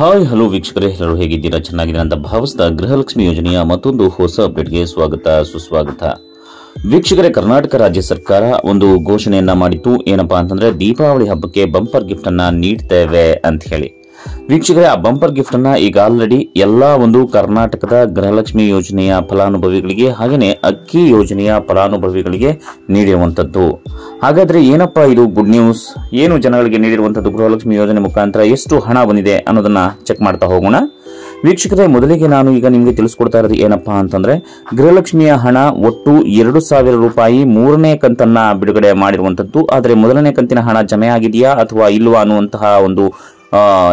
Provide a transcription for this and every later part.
hi hello ವೀಕ್ಷಕರೇ ಎಲ್ಲರೂ ಹೇಗಿದ್ದೀರಾ ಚೆನ್ನಾಗಿದ್ದೀರಾ ಅಂತ ಭಾವಿಸ್ತಾ ಗೃಹಲಕ್ಷ್ಮಿ ಯೋಜನೆಯ ಮತ್ತೊಂದು ಹೊಸ ಅಪ್ಡೇಟ್ಗೆ ಸ್ವಾಗತ ಸುಸ್ವಾಗತ ವೀಕ್ಷಕರೇ ಕರ್ನಾಟಕ ರಾಜ್ಯ ಸರ್ಕಾರ ಒಂದು ಘೋಷಣೆಯನ್ನ ಮಾಡಿತ್ತು ಏನಪ್ಪಾ ಅಂತಂದ್ರೆ ದೀಪಾವಳಿ ಹಬ್ಬಕ್ಕೆ ಬಂಪರ್ ಗಿಫ್ಟ್ ಅನ್ನ ನೀಡ್ತೇವೆ ಅಂತ ಹೇಳಿ ವೀಕ್ಷಕರೇ ಆ ಬಂಪರ್ ಗಿಫ್ಟ್ ಅನ್ನ ಈಗ ಆಲ್ರೆಡಿ ಎಲ್ಲಾ ಒಂದು ಕರ್ನಾಟಕದ ಗೃಹಲಕ್ಷ್ಮಿ ಯೋಜನೆಯ ಫಲಾನುಭವಿಗಳಿಗೆ ಹಾಗೆಯೇ ಅಕ್ಕಿ ಯೋಜನೆಯ ಫಲಾನುಭವಿಗಳಿಗೆ ನೀಡಿರುವಂತದ್ದು ಹಾಗಾದ್ರೆ ಏನಪ್ಪಾ ಇದು ಗುಡ್ ನ್ಯೂಸ್ ಏನು ಜನಗಳಿಗೆ ನೀಡಿರುವಂತದ್ದು ಗೃಹಲಕ್ಷ್ಮಿ ಯೋಜನೆ ಮುಖಾಂತರ ಎಷ್ಟು ಹಣ ಬಂದಿದೆ ಅನ್ನೋದನ್ನ ಚೆಕ್ ಮಾಡ್ತಾ ಹೋಗೋಣ ವೀಕ್ಷಕರೇ ಮೊದಲಿಗೆ ನಾನು ಈಗ ನಿಮಗೆ ತಿಳಿಸ್ಕೊಡ್ತಾ ಇರೋದು ಏನಪ್ಪಾ ಅಂತಂದ್ರೆ ಗೃಹಲಕ್ಷ್ಮಿಯ ಹಣ ಒಟ್ಟು ಎರಡು ಸಾವಿರ ರೂಪಾಯಿ ಮೂರನೇ ಕಂತನ್ನ ಬಿಡುಗಡೆ ಮಾಡಿರುವಂತದ್ದು ಆದರೆ ಮೊದಲನೇ ಕಂತಿನ ಹಣ ಜಮೆ ಆಗಿದೆಯಾ ಅಥವಾ ಇಲ್ವಾ ಅನ್ನುವಂತಹ ಒಂದು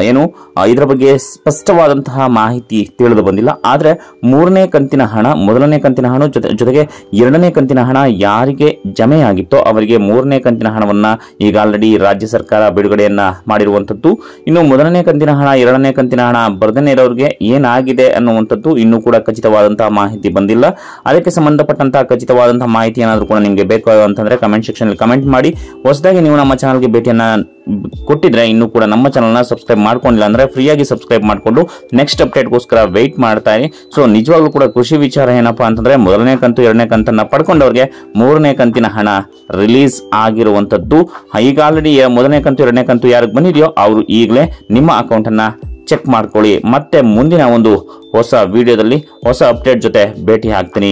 ಏನು ಇದರ ಬಗ್ಗೆ ಸ್ಪಷ್ಟವಾದಂತಹ ಮಾಹಿತಿ ತಿಳಿದು ಬಂದಿಲ್ಲ ಆದರೆ ಮೂರನೇ ಕಂತಿನ ಹಣ ಮೊದಲನೇ ಕಂತಿನ ಹಣ ಜೊತೆ ಜೊತೆಗೆ ಎರಡನೇ ಕಂತಿನ ಹಣ ಯಾರಿಗೆ ಜಮೆಯಾಗಿತ್ತೋ ಅವರಿಗೆ ಮೂರನೇ ಕಂತಿನ ಹಣವನ್ನು ಈಗ ಆಲ್ರೆಡಿ ರಾಜ್ಯ ಸರ್ಕಾರ ಬಿಡುಗಡೆಯನ್ನು ಮಾಡಿರುವಂಥದ್ದು ಇನ್ನು ಮೊದಲನೇ ಕಂತಿನ ಹಣ ಎರಡನೇ ಕಂತಿನ ಹಣ ಬರ್ದನೇ ಇರೋರಿಗೆ ಏನಾಗಿದೆ ಅನ್ನುವಂಥದ್ದು ಇನ್ನೂ ಕೂಡ ಖಚಿತವಾದಂತಹ ಮಾಹಿತಿ ಬಂದಿಲ್ಲ ಅದಕ್ಕೆ ಸಂಬಂಧಪಟ್ಟಂತಹ ಖಚಿತವಾದಂತಹ ಮಾಹಿತಿ ಏನಾದರೂ ಕೂಡ ನಿಮಗೆ ಬೇಕು ಅಂತಂದರೆ ಕಮೆಂಟ್ ಸೆಕ್ಷನಲ್ಲಿ ಕಮೆಂಟ್ ಮಾಡಿ ಹೊಸದಾಗಿ ನೀವು ನಮ್ಮ ಚಾನಲ್ಗೆ ಭೇಟಿಯನ್ನು ಕೊಟ್ಟಿದ್ರೆ ಇನ್ನೂ ಕೂಡ ನಮ್ಮ ಚಾನಲ್ನ ಸಬ್ಸ್ಕ್ರೈಬ್ ಮಾಡ್ಕೊಂಡಿಲ್ಲ ಅಂದರೆ ಫ್ರೀಯಾಗಿ ಸಬ್ಸ್ಕ್ರೈಬ್ ಮಾಡಿಕೊಂಡು ನೆಕ್ಸ್ಟ್ ಅಪ್ಡೇಟ್ಗೋಸ್ಕರ ವೆಯ್ಟ್ ಮಾಡ್ತಾ ಇರಿ ಸೊ ನಿಜವಾಗ್ಲೂ ಕೂಡ ಕೃಷಿ ವಿಚಾರ ಏನಪ್ಪ ಅಂತಂದರೆ ಮೊದಲನೇ ಕಂತು ಎರಡನೇ ಕಂತನ್ನು ಪಡ್ಕೊಂಡವ್ರಿಗೆ ಮೂರನೇ ಕಂತಿನ ಹಣ ರಿಲೀಸ್ ಆಗಿರುವಂಥದ್ದು ಈಗ ಆಲ್ರೆಡಿ ಮೊದಲನೇ ಕಂತು ಎರಡನೇ ಕಂತು ಯಾರಿಗೆ ಬಂದಿದೆಯೋ ಅವರು ಈಗಲೇ ನಿಮ್ಮ ಅಕೌಂಟನ್ನು ಚೆಕ್ ಮಾಡ್ಕೊಳ್ಳಿ ಮತ್ತೆ ಮುಂದಿನ ಒಂದು ಹೊಸ ವಿಡಿಯೋದಲ್ಲಿ ಹೊಸ ಅಪ್ಡೇಟ್ ಜೊತೆ ಭೇಟಿ ಆಗ್ತೀನಿ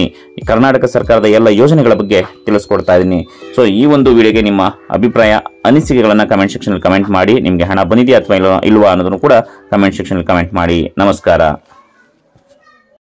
ಕರ್ನಾಟಕ ಸರ್ಕಾರದ ಎಲ್ಲ ಯೋಜನೆಗಳ ಬಗ್ಗೆ ತಿಳಿಸ್ಕೊಡ್ತಾ ಇದ್ದೀನಿ ಸೊ ಈ ಒಂದು ವಿಡಿಯೋಗೆ ನಿಮ್ಮ ಅಭಿಪ್ರಾಯ ಅನಿಸಿಕೆಗಳನ್ನು ಕಮೆಂಟ್ ಸೆಕ್ಷನಲ್ಲಿ ಕಮೆಂಟ್ ಮಾಡಿ ನಿಮಗೆ ಹಣ ಬಂದಿದೆಯಾ ಅಥವಾ ಇಲ್ಲ ಇಲ್ವಾ ಅನ್ನೋದನ್ನು ಕೂಡ ಕಮೆಂಟ್ ಸೆಕ್ಷನಲ್ಲಿ ಕಮೆಂಟ್ ಮಾಡಿ ನಮಸ್ಕಾರ